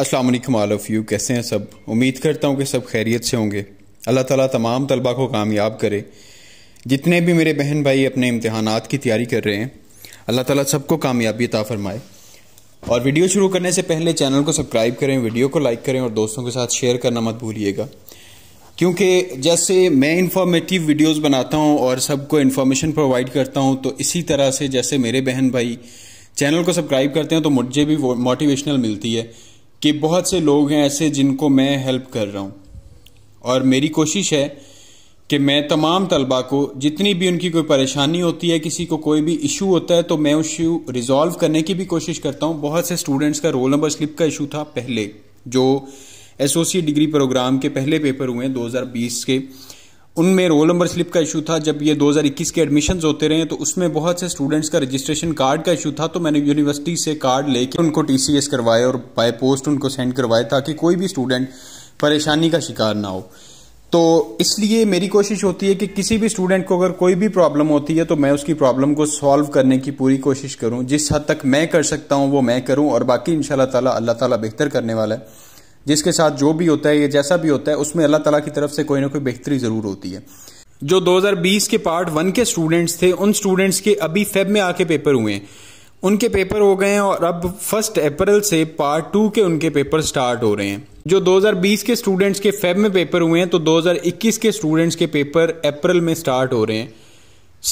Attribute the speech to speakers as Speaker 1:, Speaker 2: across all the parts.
Speaker 1: अस्सलाम वालेकुम all of you कैसे हैं सब उम्मीद करता हूँ कि सब खैरियत से होंगे अल्लाह ताला तमाम तलबा को कामयाब करे जितने भी मेरे बहन भाई अपने इम्तहान की तैयारी कर रहे हैं अल्लाह ताला सबको कामयाबी ता फरमाए और वीडियो शुरू करने से पहले चैनल को सब्सक्राइब करें वीडियो को लाइक करें और दोस्तों के साथ शेयर करना मत भूलिएगा क्योंकि जैसे मैं इन्फॉर्मेटिव वीडियोज़ बनाता हूँ और सबको इन्फॉर्मेशन प्रोवाइड करता हूँ तो इसी तरह से जैसे मेरे बहन भाई चैनल को सब्सक्राइब करते हैं तो मुझे भी मोटिवेशनल मिलती है कि बहुत से लोग हैं ऐसे जिनको मैं हेल्प कर रहा हूँ और मेरी कोशिश है कि मैं तमाम तलबा को जितनी भी उनकी कोई परेशानी होती है किसी को कोई भी इशू होता है तो मैं उस इशू रिजॉल्व करने की भी कोशिश करता हूँ बहुत से स्टूडेंट्स का रोल नंबर स्लिप का इशू था पहले जो एसोसिएट डिग्री प्रोग्राम के पहले पेपर हुए हैं 2020 के उनमें रोल नंबर स्लिप का इशू था जब ये 2021 के एडमिशन्स होते रहे तो उसमें बहुत से स्टूडेंट्स का रजिस्ट्रेशन कार्ड का इशू था तो मैंने यूनिवर्सिटी से कार्ड लेके उनको टीसीएस करवाए और बाय पोस्ट उनको सेंड करवाए ताकि कोई भी स्टूडेंट परेशानी का शिकार ना हो तो इसलिए मेरी कोशिश होती है कि किसी भी स्टूडेंट को अगर कोई भी प्रॉब्लम होती है तो मैं उसकी प्रॉब्लम को सॉल्व करने की पूरी कोशिश करूं जिस हद तक मैं कर सकता हूं वो मैं करूं और बाकी इंशाल्लाह ताला अल्लाह ताला बेहतर करने वाला है जिसके साथ जो भी होता है या जैसा भी होता है उसमें अल्लाह तला की तरफ से कोई ना कोई बेहतरी ज़रूर होती है जो 2020 के पार्ट वन के स्टूडेंट्स थे उन स्टूडेंट्स के अभी फेब में आके पेपर हुए हैं उनके पेपर हो गए हैं और अब फर्स्ट अप्रैल से पार्ट टू के उनके पेपर स्टार्ट हो रहे हैं जो 2020 के स्टूडेंट्स के फेब में पेपर हुए हैं तो 2021 के स्टूडेंट्स के पेपर अप्रैल में स्टार्ट हो रहे हैं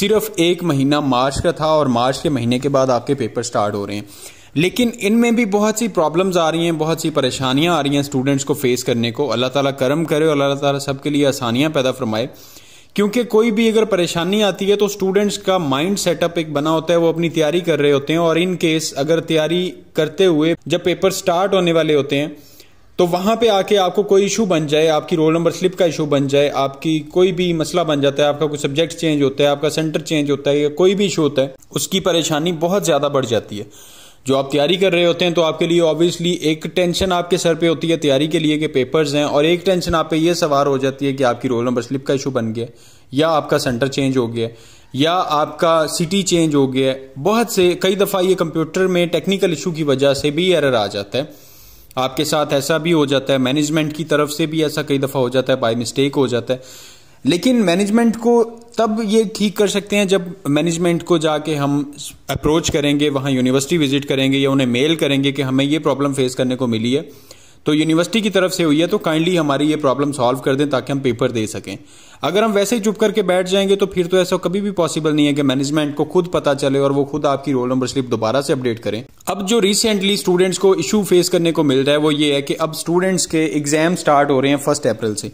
Speaker 1: सिर्फ एक महीना मार्च का था और मार्च के महीने के बाद आपके पेपर स्टार्ट हो रहे हैं लेकिन इनमें भी बहुत सी प्रॉब्लम्स आ रही हैं बहुत सी परेशानियां आ रही हैं स्टूडेंट्स को फेस करने को अल्लाह ताला करम करे और अल्लाह ताला सबके लिए आसानियां पैदा फरमाए क्योंकि कोई भी अगर परेशानी आती है तो स्टूडेंट्स का माइंड सेटअप एक बना होता है वो अपनी तैयारी कर रहे होते हैं और इन केस अगर तैयारी करते हुए जब पेपर स्टार्ट होने वाले होते हैं तो वहां पे आके आपको कोई इशू बन जाए आपकी रोल नंबर स्लिप का इशू बन जाए आपकी कोई भी मसला बन जाता है आपका कोई सब्जेक्ट चेंज होता है आपका सेंटर चेंज होता है या कोई भी इशू होता है उसकी परेशानी बहुत ज्यादा बढ़ जाती है जो आप तैयारी कर रहे होते हैं तो आपके लिए ऑब्वियसली एक टेंशन आपके सर पे होती है तैयारी के लिए के पेपर्स हैं और एक टेंशन आप पे ये सवार हो जाती है कि आपकी रोल नंबर स्लिप का इशू बन गया या आपका सेंटर चेंज हो गया या आपका सिटी चेंज हो गया बहुत से कई दफ़ा ये कंप्यूटर में टेक्निकल इशू की वजह से भी एरर आ जाता है आपके साथ ऐसा भी हो जाता है मैनेजमेंट की तरफ से भी ऐसा कई दफ़ा हो जाता है बाई मिस्टेक हो जाता है लेकिन मैनेजमेंट को तब ये ठीक कर सकते हैं जब मैनेजमेंट को जाके हम अप्रोच करेंगे वहाँ यूनिवर्सिटी विजिट करेंगे या उन्हें मेल करेंगे कि हमें ये प्रॉब्लम फेस करने को मिली है तो यूनिवर्सिटी की तरफ से हुई है तो काइंडली हमारी ये प्रॉब्लम सॉल्व कर दें ताकि हम पेपर दे सकें अगर हम वैसे ही चुप करके बैठ जाएंगे तो फिर तो ऐसा कभी भी पॉसिबल नहीं है कि मैनेजमेंट को खुद पता चले और वो खुद आपकी रोल नंबर स्लिप दोबारा से अपडेट करें अब जो रिसेंटली स्टूडेंट्स को इशू फेस करने को मिल रहा है वो ये है कि अब स्टूडेंट्स के एग्जाम स्टार्ट हो रहे हैं फर्स्ट अप्रैल से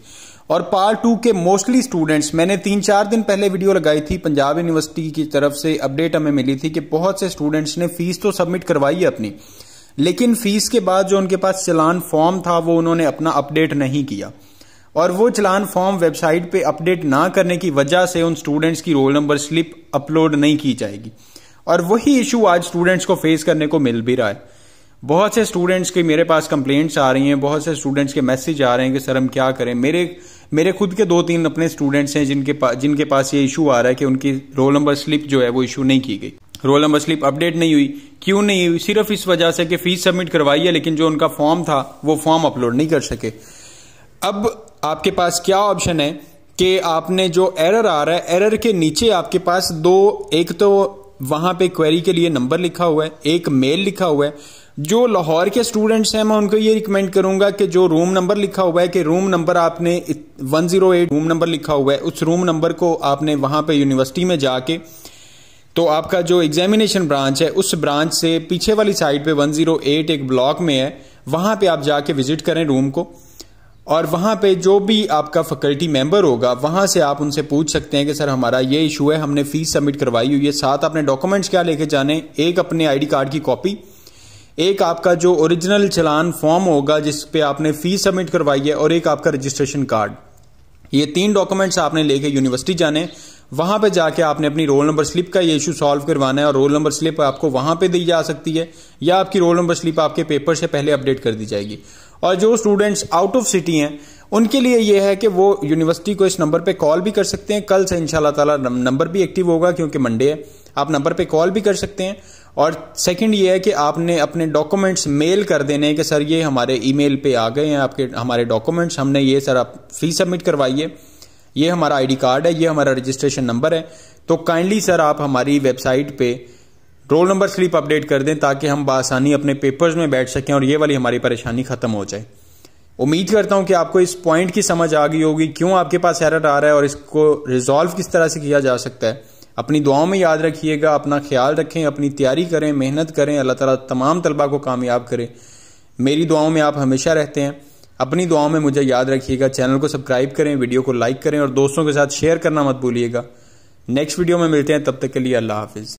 Speaker 1: और पार्ट टू के मोस्टली स्टूडेंट्स मैंने तीन चार दिन पहले वीडियो लगाई थी पंजाब यूनिवर्सिटी की तरफ से अपडेट हमें मिली थी कि बहुत से स्टूडेंट्स ने फीस तो सबमिट करवाई है अपनी लेकिन फीस के बाद जो उनके पास चलान फॉर्म था वो उन्होंने अपना अपडेट नहीं किया और वो चलान फॉर्म वेबसाइट पे अपडेट ना करने की वजह से उन स्टूडेंट्स की रोल नंबर स्लिप अपलोड नहीं की जाएगी और वही इशू आज स्टूडेंट्स को फेस करने को मिल भी रहा है बहुत से स्टूडेंट्स के मेरे पास कंप्लेंट्स आ रही हैं बहुत से स्टूडेंट्स के मैसेज आ रहे हैं कि सर हम क्या करें मेरे मेरे खुद के दो तीन अपने स्टूडेंट्स हैं जिनके पास जिनके पास ये इशू आ रहा है कि उनकी रोल नंबर स्लिप जो है वो इशू नहीं की गई रोल नंबर स्लिप अपडेट नहीं हुई क्यों नहीं हुई सिर्फ इस वजह से कि फीस सबमिट करवाई है लेकिन जो उनका फॉर्म था वो फॉर्म अपलोड नहीं कर सके अब आपके पास क्या ऑप्शन है कि आपने जो एरर आ रहा है एरर के नीचे आपके पास दो एक तो वहां पे क्वेरी के लिए नंबर लिखा हुआ है एक मेल लिखा हुआ है जो लाहौर के स्टूडेंट्स हैं मैं उनको ये रिकमेंड करूंगा कि जो रूम नंबर लिखा हुआ है कि रूम नंबर आपने 108 रूम नंबर लिखा हुआ है उस रूम नंबर को आपने वहां पे यूनिवर्सिटी में जाके तो आपका जो एग्जामिनेशन ब्रांच है उस ब्रांच से पीछे वाली साइड पे 108 एक ब्लॉक में है वहां पे आप जाके विजिट करें रूम को और वहां पे जो भी आपका फैकल्टी मेंबर होगा वहां से आप उनसे पूछ सकते हैं कि सर हमारा ये इशू है हमने फीस सबमिट करवाई हुई है साथ आपने डॉक्यूमेंट्स क्या लेके जाने एक अपने आईडी कार्ड की कॉपी एक आपका जो ओरिजिनल चलान फॉर्म होगा जिस पे आपने फीस सबमिट करवाई है और एक आपका रजिस्ट्रेशन कार्ड ये तीन डॉक्यूमेंट्स आपने लेके यूनिवर्सिटी जाने वहां पे जाके आपने अपनी रोल नंबर स्लिप का ये इशू सॉल्व करवाना है और रोल नंबर स्लिप आपको वहां पे दी जा सकती है या आपकी रोल नंबर स्लिप आपके पेपर से पहले अपडेट कर दी जाएगी और जो स्टूडेंट्स आउट ऑफ सिटी हैं उनके लिए यह है कि वो यूनिवर्सिटी को इस नंबर पे कॉल भी कर सकते हैं कल से शाह ताला नंबर भी एक्टिव होगा क्योंकि मंडे है आप नंबर पे कॉल भी कर सकते हैं और सेकंड ये है कि आपने अपने डॉक्यूमेंट्स मेल कर देने हैं कि सर ये हमारे ईमेल पे आ गए हैं आपके हमारे डॉक्यूमेंट्स हमने ये सर आप फी सबमिट करवाइए ये हमारा आईडी कार्ड है ये हमारा रजिस्ट्रेशन नंबर है तो काइंडली सर आप हमारी वेबसाइट पे रोल नंबर स्लिप अपडेट कर दें ताकि हम बसानी अपने पेपर्स में बैठ सकें और ये वाली हमारी परेशानी ख़त्म हो जाए उम्मीद करता हूं कि आपको इस पॉइंट की समझ आ गई होगी क्यों आपके पास एरर आ रहा है और इसको रिजॉल्व किस तरह से किया जा सकता है अपनी दुआओं में याद रखिएगा अपना ख्याल रखें अपनी तैयारी करें मेहनत करें अल्लाह ताला तमाम तलबा को कामयाब करें मेरी दुआओं में आप हमेशा रहते हैं अपनी दुआओं में मुझे याद रखिएगा चैनल को सब्सक्राइब करें वीडियो को लाइक करें और दोस्तों के साथ शेयर करना मत भूलिएगा नेक्स्ट वीडियो में मिलते हैं तब तक के लिए अल्लाह हाफिज़